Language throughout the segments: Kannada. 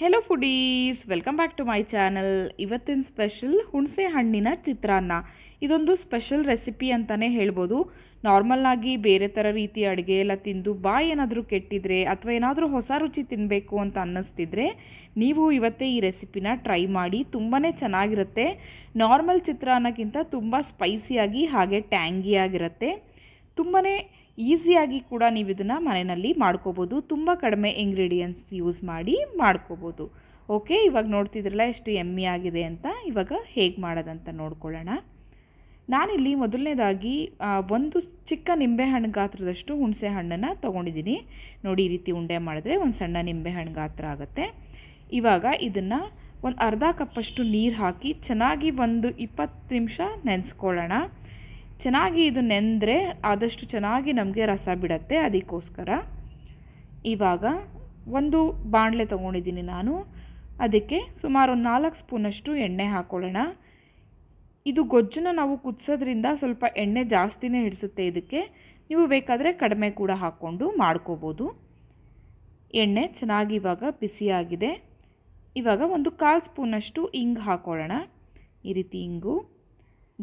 hello foodies welcome back to my channel ಇವತ್ತಿನ ಸ್ಪೆಷಲ್ ಹುಣಸೆ ಹಣ್ಣಿನ ಚಿತ್ರಾನ್ನ ಇದೊಂದು ಸ್ಪೆಷಲ್ ರೆಸಿಪಿ ಅಂತಲೇ ಹೇಳ್ಬೋದು ನಾರ್ಮಲ್ಲಾಗಿ ಬೇರೆ ಥರ ರೀತಿ ಅಡುಗೆ ಎಲ್ಲ ತಿಂದು ಬಾಯಿ ಏನಾದರೂ ಕೆಟ್ಟಿದ್ರೆ ಅಥವಾ ಏನಾದರೂ ಹೊಸ ರುಚಿ ತಿನ್ನಬೇಕು ಅಂತ ಅನ್ನಿಸ್ತಿದ್ರೆ ನೀವು ಇವತ್ತೇ ಈ ರೆಸಿಪಿನ ಟ್ರೈ ಮಾಡಿ ತುಂಬಾ ಚೆನ್ನಾಗಿರುತ್ತೆ ನಾರ್ಮಲ್ ಚಿತ್ರಾನ್ನಕ್ಕಿಂತ ತುಂಬ ಸ್ಪೈಸಿಯಾಗಿ ಹಾಗೆ ಟ್ಯಾಂಗಿಯಾಗಿರುತ್ತೆ ತುಂಬಾ ಈಸಿಯಾಗಿ ಕೂಡ ನೀವು ಇದನ್ನು ಮನೆಯಲ್ಲಿ ಮಾಡ್ಕೋಬೋದು ತುಂಬ ಕಡಿಮೆ ಇಂಗ್ರೀಡಿಯೆಂಟ್ಸ್ ಯೂಸ್ ಮಾಡಿ ಮಾಡ್ಕೋಬೋದು ಓಕೆ ಇವಾಗ ನೋಡ್ತಿದ್ರಲ್ಲ ಎಷ್ಟು ಎಮ್ಮಿ ಆಗಿದೆ ಅಂತ ಇವಾಗ ಹೇಗೆ ಮಾಡೋದಂತ ನೋಡ್ಕೊಳ್ಳೋಣ ನಾನಿಲ್ಲಿ ಮೊದಲನೇದಾಗಿ ಒಂದು ಚಿಕ್ಕ ನಿಂಬೆಹಣ್ಣು ಗಾತ್ರದಷ್ಟು ಹುಣಸೆ ಹಣ್ಣನ್ನು ತೊಗೊಂಡಿದ್ದೀನಿ ನೋಡಿ ಈ ರೀತಿ ಉಂಡೆ ಮಾಡಿದ್ರೆ ಒಂದು ಸಣ್ಣ ನಿಂಬೆಹಣ್ಣು ಗಾತ್ರ ಆಗುತ್ತೆ ಇವಾಗ ಇದನ್ನು ಒಂದು ಅರ್ಧ ಕಪ್ಪಷ್ಟು ನೀರು ಹಾಕಿ ಚೆನ್ನಾಗಿ ಒಂದು ಇಪ್ಪತ್ತು ನಿಮಿಷ ನೆನೆಸ್ಕೊಳ್ಳೋಣ ಚೆನ್ನಾಗಿ ಇದು ನೆಂದರೆ ಆದಷ್ಟು ಚೆನ್ನಾಗಿ ನಮಗೆ ರಸ ಬಿಡತ್ತೆ ಅದಕ್ಕೋಸ್ಕರ ಇವಾಗ ಒಂದು ಬಾಣಲೆ ತೊಗೊಂಡಿದ್ದೀನಿ ನಾನು ಅದಕ್ಕೆ ಸುಮಾರು ಒಂದು ನಾಲ್ಕು ಸ್ಪೂನಷ್ಟು ಎಣ್ಣೆ ಹಾಕ್ಕೊಳ್ಳೋಣ ಇದು ಗೊಜ್ಜನ್ನು ನಾವು ಕುದಿಸೋದ್ರಿಂದ ಸ್ವಲ್ಪ ಎಣ್ಣೆ ಜಾಸ್ತಿನೇ ಹಿಡಿಸುತ್ತೆ ಇದಕ್ಕೆ ನೀವು ಬೇಕಾದರೆ ಕಡಿಮೆ ಕೂಡ ಹಾಕ್ಕೊಂಡು ಮಾಡ್ಕೋಬೋದು ಎಣ್ಣೆ ಚೆನ್ನಾಗಿ ಇವಾಗ ಬಿಸಿಯಾಗಿದೆ ಇವಾಗ ಒಂದು ಕಾಲು ಸ್ಪೂನಷ್ಟು ಇಂಗು ಹಾಕೊಳ್ಳೋಣ ಈ ರೀತಿ ಇಂಗು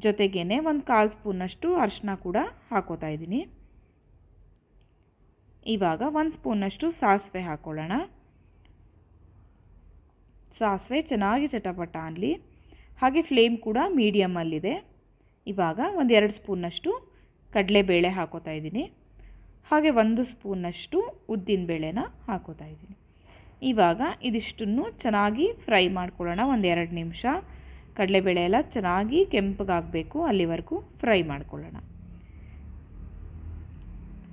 ಜೊತೆಗೇ ಒಂದು ಕಾಲು ಸ್ಪೂನಷ್ಟು ಅರ್ಶನ ಕೂಡ ಹಾಕೋತಾ ಇದ್ದೀನಿ ಇವಾಗ ಒಂದು ಸ್ಪೂನಷ್ಟು ಸಾಸಿವೆ ಹಾಕ್ಕೊಳ್ಳೋಣ ಸಾಸಿವೆ ಚೆನ್ನಾಗಿ ಚಟಪಟ ಅನ್ನಲಿ ಹಾಗೆ ಫ್ಲೇಮ್ ಕೂಡ ಮೀಡಿಯಮ್ಮಲ್ಲಿದೆ ಇವಾಗ ಎರಡು ಸ್ಪೂನಷ್ಟು ಕಡಲೆಬೇಳೆ ಹಾಕೋತಾ ಇದ್ದೀನಿ ಹಾಗೆ ಒಂದು ಸ್ಪೂನಷ್ಟು ಉದ್ದಿನ ಬೇಳೆನ ಹಾಕೋತಾ ಇದ್ದೀನಿ ಇವಾಗ ಇದಿಷ್ಟನ್ನು ಚೆನ್ನಾಗಿ ಫ್ರೈ ಮಾಡ್ಕೊಳ್ಳೋಣ ಎರಡು ನಿಮಿಷ ಕಡಲೆಬೇಳೆ ಎಲ್ಲ ಚೆನ್ನಾಗಿ ಕೆಂಪಗಾಗಬೇಕು ಅಲ್ಲಿವರೆಗೂ ಫ್ರೈ ಮಾಡ್ಕೊಳ್ಳೋಣ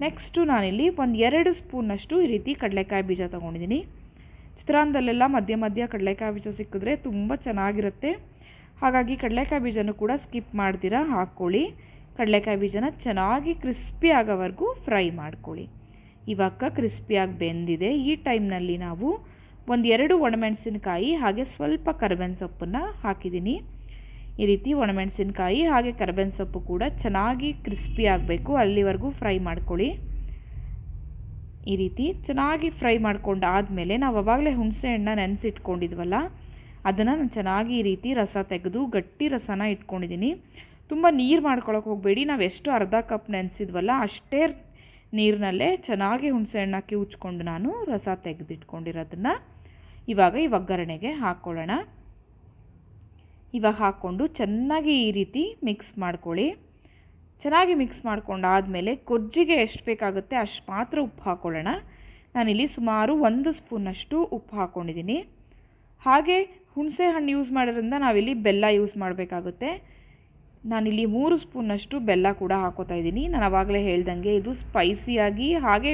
ನೆಕ್ಸ್ಟು ನಾನಿಲ್ಲಿ ಒಂದು ಎರಡು ಸ್ಪೂನಷ್ಟು ಈ ರೀತಿ ಕಡಲೆಕಾಯಿ ಬೀಜ ತೊಗೊಂಡಿದ್ದೀನಿ ಚಿತ್ರಾನ್ನದಲ್ಲೆಲ್ಲ ಮಧ್ಯ ಮಧ್ಯ ಕಡಲೆಕಾಯಿ ಬೀಜ ಸಿಕ್ಕಿದ್ರೆ ತುಂಬ ಚೆನ್ನಾಗಿರುತ್ತೆ ಹಾಗಾಗಿ ಕಡಲೆಕಾಯಿ ಬೀಜನೂ ಕೂಡ ಸ್ಕಿಪ್ ಮಾಡ್ದಿರ ಹಾಕ್ಕೊಳ್ಳಿ ಕಡಲೆಕಾಯಿ ಬೀಜನ ಚೆನ್ನಾಗಿ ಕ್ರಿಸ್ಪಿ ಆಗೋವರೆಗೂ ಫ್ರೈ ಮಾಡ್ಕೊಳ್ಳಿ ಇವಾಗ ಕ್ರಿಸ್ಪಿಯಾಗಿ ಬೆಂದಿದೆ ಈ ಟೈಮ್ನಲ್ಲಿ ನಾವು ಒಂದು ಎರಡು ಒಣಮೆಣಸಿನಕಾಯಿ ಹಾಗೆ ಸ್ವಲ್ಪ ಕರ್ಬೇವಿನ ಸೊಪ್ಪನ್ನು ಹಾಕಿದ್ದೀನಿ ಈ ರೀತಿ ಒಣಮೆಣಸಿನಕಾಯಿ ಹಾಗೆ ಕರ್ಬೇವಿನ ಸೊಪ್ಪು ಕೂಡ ಚೆನ್ನಾಗಿ ಕ್ರಿಸ್ಪಿ ಆಗಬೇಕು ಅಲ್ಲಿವರೆಗೂ ಫ್ರೈ ಮಾಡ್ಕೊಳ್ಳಿ ಈ ರೀತಿ ಚೆನ್ನಾಗಿ ಫ್ರೈ ಮಾಡ್ಕೊಂಡು ಆದಮೇಲೆ ನಾವು ಅವಾಗಲೇ ಹುಣಸೆ ನೆನೆಸಿಟ್ಕೊಂಡಿದ್ವಲ್ಲ ಅದನ್ನು ನಾನು ಚೆನ್ನಾಗಿ ಈ ರೀತಿ ರಸ ತೆಗೆದು ಗಟ್ಟಿ ರಸನ ಇಟ್ಕೊಂಡಿದ್ದೀನಿ ತುಂಬ ನೀರು ಮಾಡ್ಕೊಳಕ್ಕೆ ಹೋಗಬೇಡಿ ನಾವು ಎಷ್ಟು ಅರ್ಧ ಕಪ್ ನೆನೆಸಿದ್ವಲ್ಲ ಅಷ್ಟೇ ನೀರಿನಲ್ಲೇ ಚೆನ್ನಾಗಿ ಹುಣಸೆ ಹಣ್ಣು ಉಚ್ಕೊಂಡು ನಾನು ರಸ ತೆಗೆದಿಟ್ಕೊಂಡಿರೋದನ್ನು ಇವಾಗ ಈ ಒಗ್ಗರಣೆಗೆ ಹಾಕ್ಕೊಳ್ಳೋಣ ಇವಾಗ ಹಾಕ್ಕೊಂಡು ಚೆನ್ನಾಗಿ ಈ ರೀತಿ ಮಿಕ್ಸ್ ಮಾಡ್ಕೊಳ್ಳಿ ಚೆನ್ನಾಗಿ ಮಿಕ್ಸ್ ಮಾಡ್ಕೊಂಡಾದಮೇಲೆ ಕೊಜ್ಜಿಗೆ ಎಷ್ಟು ಬೇಕಾಗುತ್ತೆ ಅಷ್ಟು ಮಾತ್ರ ಉಪ್ಪು ಹಾಕ್ಕೊಳ್ಳೋಣ ನಾನಿಲ್ಲಿ ಸುಮಾರು ಒಂದು ಸ್ಪೂನಷ್ಟು ಉಪ್ಪು ಹಾಕ್ಕೊಂಡಿದ್ದೀನಿ ಹಾಗೆ ಹುಣಸೆ ಹಣ್ಣು ಯೂಸ್ ಮಾಡೋದ್ರಿಂದ ನಾವಿಲ್ಲಿ ಬೆಲ್ಲ ಯೂಸ್ ಮಾಡಬೇಕಾಗುತ್ತೆ ನಾನಿಲ್ಲಿ ಮೂರು ಸ್ಪೂನಷ್ಟು ಬೆಲ್ಲ ಕೂಡ ಹಾಕೋತಾ ಇದ್ದೀನಿ ನಾನು ಆವಾಗಲೇ ಹೇಳ್ದಂಗೆ ಇದು ಸ್ಪೈಸಿಯಾಗಿ ಹಾಗೆ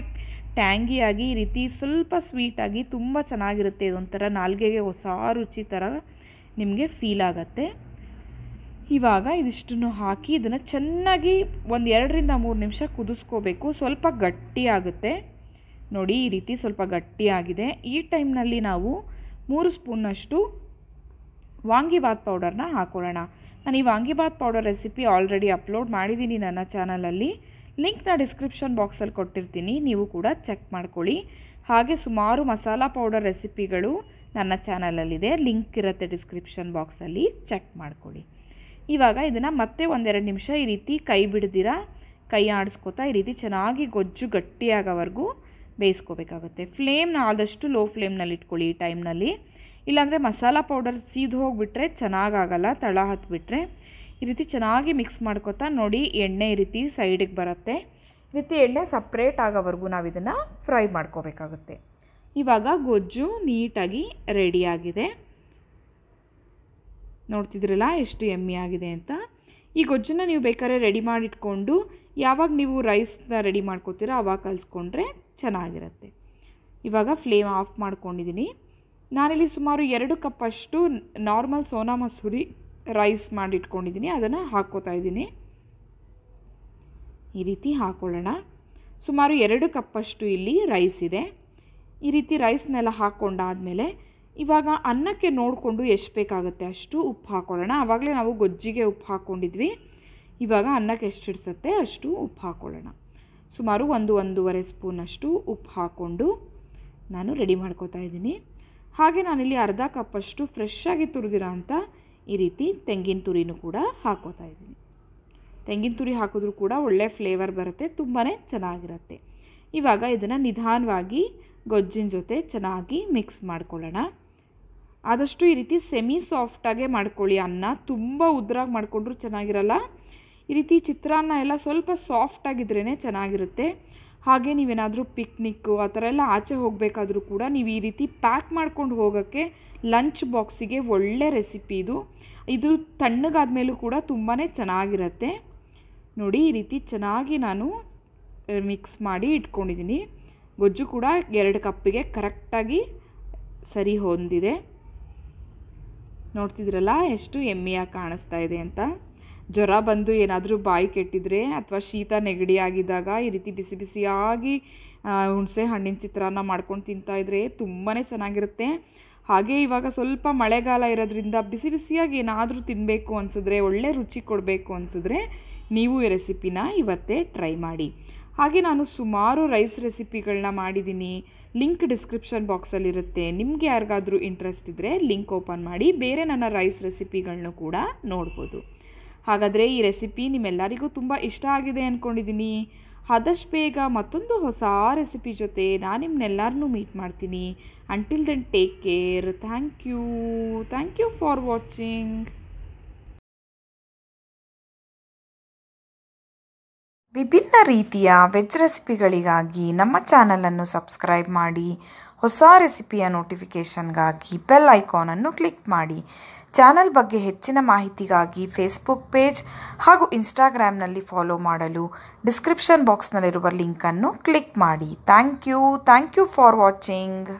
ಟ್ಯಾಂಗಿಯಾಗಿ ಈ ರೀತಿ ಸ್ವಲ್ಪ ಸ್ವೀಟಾಗಿ ತುಂಬ ಚೆನ್ನಾಗಿರುತ್ತೆ ಇದೊಂಥರ ನಾಲ್ಗೆಗೆ ಹೊಸ ರುಚಿ ಥರ ನಿಮಗೆ ಫೀಲ್ ಆಗುತ್ತೆ ಇವಾಗ ಇದಿಷ್ಟನ್ನು ಹಾಕಿ ಇದನ್ನು ಚೆನ್ನಾಗಿ ಒಂದು ಎರಡರಿಂದ ಮೂರು ನಿಮಿಷ ಕುದಿಸ್ಕೋಬೇಕು ಸ್ವಲ್ಪ ಗಟ್ಟಿಯಾಗುತ್ತೆ ನೋಡಿ ಈ ರೀತಿ ಸ್ವಲ್ಪ ಗಟ್ಟಿಯಾಗಿದೆ ಈ ಟೈಮ್ನಲ್ಲಿ ನಾವು ಮೂರು ಸ್ಪೂನಷ್ಟು ವಾಂಗಿಬಾತ್ ಪೌಡರ್ನ ಹಾಕೊಳ್ಳೋಣ ನಾನು ಈ vangibath powder recipe already upload ಮಾಡಿದ್ದೀನಿ ನನ್ನ ಚಾನಲಲ್ಲಿ ಲಿಂಕ್ನ ಡಿಸ್ಕ್ರಿಪ್ಷನ್ ಬಾಕ್ಸಲ್ಲಿ ಕೊಟ್ಟಿರ್ತೀನಿ ನೀವು ಕೂಡ ಚೆಕ್ ಮಾಡ್ಕೊಳ್ಳಿ ಹಾಗೆ ಸುಮಾರು ಮಸಾಲ ಪೌಡರ್ ರೆಸಿಪಿಗಳು ನನ್ನ ಚಾನಲಲ್ಲಿದೆ ಲಿಂಕ್ ಇರುತ್ತೆ ಡಿಸ್ಕ್ರಿಪ್ಷನ್ ಬಾಕ್ಸಲ್ಲಿ ಚೆಕ್ ಮಾಡ್ಕೊಳ್ಳಿ ಇವಾಗ ಇದನ್ನು ಮತ್ತೆ ಒಂದೆರಡು ನಿಮಿಷ ಈ ರೀತಿ ಕೈ ಬಿಡ್ದಿರ ಕೈ ಆಡಿಸ್ಕೋತಾ ಈ ರೀತಿ ಚೆನ್ನಾಗಿ ಗೊಜ್ಜು ಗಟ್ಟಿಯಾಗೋವರೆಗೂ ಬೇಯಿಸ್ಕೋಬೇಕಾಗುತ್ತೆ ಫ್ಲೇಮ್ನ ಆದಷ್ಟು ಲೋ ಫ್ಲೇಮ್ನಲ್ಲಿ ಇಟ್ಕೊಳ್ಳಿ ಈ ಟೈಮ್ನಲ್ಲಿ ಇಲ್ಲಾಂದರೆ ಮಸಾಲ ಪೌಡರ್ ಸೀದು ಹೋಗಿಬಿಟ್ರೆ ಚೆನ್ನಾಗಾಗಲ್ಲ ತಳ ಹತ್ಬಿಟ್ರೆ ಈ ರೀತಿ ಚೆನ್ನಾಗಿ ಮಿಕ್ಸ್ ಮಾಡ್ಕೋತಾ ನೋಡಿ ಎಣ್ಣೆ ಈ ರೀತಿ ಸೈಡಿಗೆ ಬರುತ್ತೆ ಈ ರೀತಿ ಎಣ್ಣೆ ಸಪ್ರೇಟ್ ಆಗೋವರೆಗೂ ನಾವು ಇದನ್ನು ಫ್ರೈ ಮಾಡ್ಕೋಬೇಕಾಗುತ್ತೆ ಇವಾಗ ಗೊಜ್ಜು ನೀಟಾಗಿ ರೆಡಿಯಾಗಿದೆ ನೋಡ್ತಿದ್ರಲ್ಲ ಎಷ್ಟು ಎಮ್ಮಿ ಆಗಿದೆ ಅಂತ ಈ ಗೊಜ್ಜನ್ನು ನೀವು ಬೇಕಾದ್ರೆ ರೆಡಿ ಮಾಡಿಟ್ಕೊಂಡು ಯಾವಾಗ ನೀವು ರೈಸ್ನ ರೆಡಿ ಮಾಡ್ಕೋತೀರೋ ಅವಾಗ ಕಲಿಸ್ಕೊಂಡ್ರೆ ಚೆನ್ನಾಗಿರುತ್ತೆ ಇವಾಗ ಫ್ಲೇಮ್ ಆಫ್ ಮಾಡ್ಕೊಂಡಿದ್ದೀನಿ ನಾನಿಲ್ಲಿ ಸುಮಾರು ಎರಡು ಕಪ್ಪಷ್ಟು ನಾರ್ಮಲ್ ಸೋನಾ ಮಸೂರಿ ರೈಸ್ ಮಾಡಿಟ್ಕೊಂಡಿದ್ದೀನಿ ಅದನ್ನು ಹಾಕ್ಕೋತಾ ಇದ್ದೀನಿ ಈ ರೀತಿ ಹಾಕ್ಕೊಳ್ಳೋಣ ಸುಮಾರು ಎರಡು ಕಪ್ಪಷ್ಟು ಇಲ್ಲಿ ರೈಸ್ ಇದೆ ಈ ರೀತಿ ರೈಸ್ನೆಲ್ಲ ಹಾಕ್ಕೊಂಡಾದಮೇಲೆ ಇವಾಗ ಅನ್ನಕ್ಕೆ ನೋಡಿಕೊಂಡು ಎಷ್ಟು ಬೇಕಾಗುತ್ತೆ ಅಷ್ಟು ಉಪ್ಪು ಹಾಕ್ಕೊಳ್ಳೋಣ ಆವಾಗಲೇ ನಾವು ಗೊಜ್ಜಿಗೆ ಉಪ್ಪು ಹಾಕ್ಕೊಂಡಿದ್ವಿ ಇವಾಗ ಅನ್ನಕ್ಕೆ ಎಷ್ಟು ಇಡ್ಸತ್ತೆ ಅಷ್ಟು ಉಪ್ಪು ಹಾಕ್ಕೊಳ್ಳೋಣ ಸುಮಾರು ಒಂದು ಒಂದೂವರೆ ಸ್ಪೂನಷ್ಟು ಉಪ್ಪು ಹಾಕ್ಕೊಂಡು ನಾನು ರೆಡಿ ಮಾಡ್ಕೋತಾ ಇದ್ದೀನಿ ಹಾಗೆ ನಾನಿಲ್ಲಿ ಅರ್ಧ ಕಪ್ಪಷ್ಟು ಫ್ರೆಶ್ ಆಗಿ ತುರಿದಿರೋ ಅಂಥ ಈ ರೀತಿ ತೆಂಗಿನ ತುರಿನು ಕೂಡ ಹಾಕೋತಾ ಇದ್ದೀನಿ ತೆಂಗಿನ ತುರಿ ಹಾಕಿದ್ರೂ ಕೂಡ ಒಳ್ಳೆ ಫ್ಲೇವರ್ ಬರುತ್ತೆ ತುಂಬಾ ಚೆನ್ನಾಗಿರುತ್ತೆ ಇವಾಗ ಇದನ್ನು ನಿಧಾನವಾಗಿ ಗೊಜ್ಜಿನ ಜೊತೆ ಚೆನ್ನಾಗಿ ಮಿಕ್ಸ್ ಮಾಡ್ಕೊಳ್ಳೋಣ ಆದಷ್ಟು ಈ ರೀತಿ ಸೆಮಿ ಸಾಫ್ಟಾಗೆ ಮಾಡ್ಕೊಳ್ಳಿ ಅನ್ನ ತುಂಬ ಉದ್ರಾಗಿ ಮಾಡಿಕೊಂಡ್ರೂ ಚೆನ್ನಾಗಿರಲ್ಲ ಈ ರೀತಿ ಚಿತ್ರಾನ್ನ ಎಲ್ಲ ಸ್ವಲ್ಪ ಸಾಫ್ಟಾಗಿದ್ರೇ ಚೆನ್ನಾಗಿರುತ್ತೆ ಹಾಗೆ ನೀವೇನಾದರೂ ಪಿಕ್ನಿಕ್ಕು ಆ ಥರ ಎಲ್ಲ ಆಚೆ ಹೋಗಬೇಕಾದ್ರೂ ಕೂಡ ನೀವು ಈ ರೀತಿ ಪ್ಯಾಕ್ ಮಾಡ್ಕೊಂಡು ಹೋಗೋಕ್ಕೆ ಲಂಚ್ ಬಾಕ್ಸಿಗೆ ಒಳ್ಳೆ ರೆಸಿಪಿ ಇದು ಇದು ತಣ್ಣಗಾದ ಮೇಲೂ ಕೂಡ ತುಂಬಾ ಚೆನ್ನಾಗಿರುತ್ತೆ ನೋಡಿ ಈ ರೀತಿ ಚೆನ್ನಾಗಿ ನಾನು ಮಿಕ್ಸ್ ಮಾಡಿ ಇಟ್ಕೊಂಡಿದ್ದೀನಿ ಗೊಜ್ಜು ಕೂಡ ಎರಡು ಕಪ್ಪಿಗೆ ಕರೆಕ್ಟಾಗಿ ಸರಿ ಹೊಂದಿದೆ ನೋಡ್ತಿದ್ರಲ್ಲ ಎಷ್ಟು ಎಮ್ಮೆಯಾಗಿ ಕಾಣಿಸ್ತಾ ಇದೆ ಅಂತ ಜ್ವರ ಬಂದು ಏನಾದರೂ ಬಾಯಿ ಕೆಟ್ಟಿದರೆ ಅಥವಾ ಶೀತ ನೆಗಡಿ ಆಗಿದ್ದಾಗ ಈ ರೀತಿ ಬಿಸಿ ಬಿಸಿಯಾಗಿ ಹುಣಸೆ ಹಣ್ಣಿನ ಚಿತ್ರಾನ್ನ ಮಾಡ್ಕೊಂಡು ತಿಂತಾಯಿದ್ರೆ ತುಂಬಾ ಚೆನ್ನಾಗಿರುತ್ತೆ ಹಾಗೆ ಇವಾಗ ಸ್ವಲ್ಪ ಮಳೆಗಾಲ ಇರೋದ್ರಿಂದ ಬಿಸಿ ಬಿಸಿಯಾಗಿ ಏನಾದರೂ ತಿನ್ನಬೇಕು ಅನಿಸಿದ್ರೆ ಒಳ್ಳೆ ರುಚಿ ಕೊಡಬೇಕು ಅನಿಸಿದ್ರೆ ನೀವು ಈ ರೆಸಿಪಿನ ಇವತ್ತೇ ಟ್ರೈ ಮಾಡಿ ಹಾಗೆ ನಾನು ಸುಮಾರು ರೈಸ್ ರೆಸಿಪಿಗಳನ್ನ ಮಾಡಿದ್ದೀನಿ ಲಿಂಕ್ ಡಿಸ್ಕ್ರಿಪ್ಷನ್ ಬಾಕ್ಸಲ್ಲಿರುತ್ತೆ ನಿಮಗೆ ಯಾರಿಗಾದರೂ ಇಂಟ್ರೆಸ್ಟ್ ಇದ್ದರೆ ಲಿಂಕ್ ಓಪನ್ ಮಾಡಿ ಬೇರೆ ನನ್ನ ರೈಸ್ ರೆಸಿಪಿಗಳನ್ನೂ ಕೂಡ ನೋಡ್ಬೋದು ಹಾಗಾದರೆ ಈ ರೆಸಿಪಿ ನಿಮ್ಮೆಲ್ಲರಿಗೂ ತುಂಬ ಇಷ್ಟ ಆಗಿದೆ ಅಂದ್ಕೊಂಡಿದ್ದೀನಿ ಆದಷ್ಟು ಬೇಗ ಮತ್ತೊಂದು ಹೊಸ ರೆಸಿಪಿ ಜೊತೆ ನಾನು ನಿಮ್ಮನ್ನೆಲ್ಲರನ್ನೂ ಮೀಟ್ ಮಾಡ್ತೀನಿ until then take care thank you thank you for watching ವಿಭಿನ್ನ ರೀತಿಯ ವೆಜ್ ರೆಸಿಪಿಗಳಿಗಾಗಿ ನಮ್ಮ ಚಾನಲನ್ನು ಸಬ್ಸ್ಕ್ರೈಬ್ ಮಾಡಿ ಹೊಸ ರೆಸಿಪಿಯ ನೋಟಿಫಿಕೇಷನ್ಗಾಗಿ ಬೆಲ್ ಐಕಾನನ್ನು ಕ್ಲಿಕ್ ಮಾಡಿ ಚಾನಲ್ ಬಗ್ಗೆ ಹೆಚ್ಚಿನ ಮಾಹಿತಿಗಾಗಿ ಫೇಸ್ಬುಕ್ ಪೇಜ್ ಹಾಗೂ ಇನ್ಸ್ಟಾಗ್ರಾಮ್ನಲ್ಲಿ ಫಾಲೋ ಮಾಡಲು ಡಿಸ್ಕ್ರಿಪ್ಷನ್ ಬಾಕ್ಸ್ನಲ್ಲಿರುವ ಲಿಂಕನ್ನು ಕ್ಲಿಕ್ ಮಾಡಿ thank you thank you for watching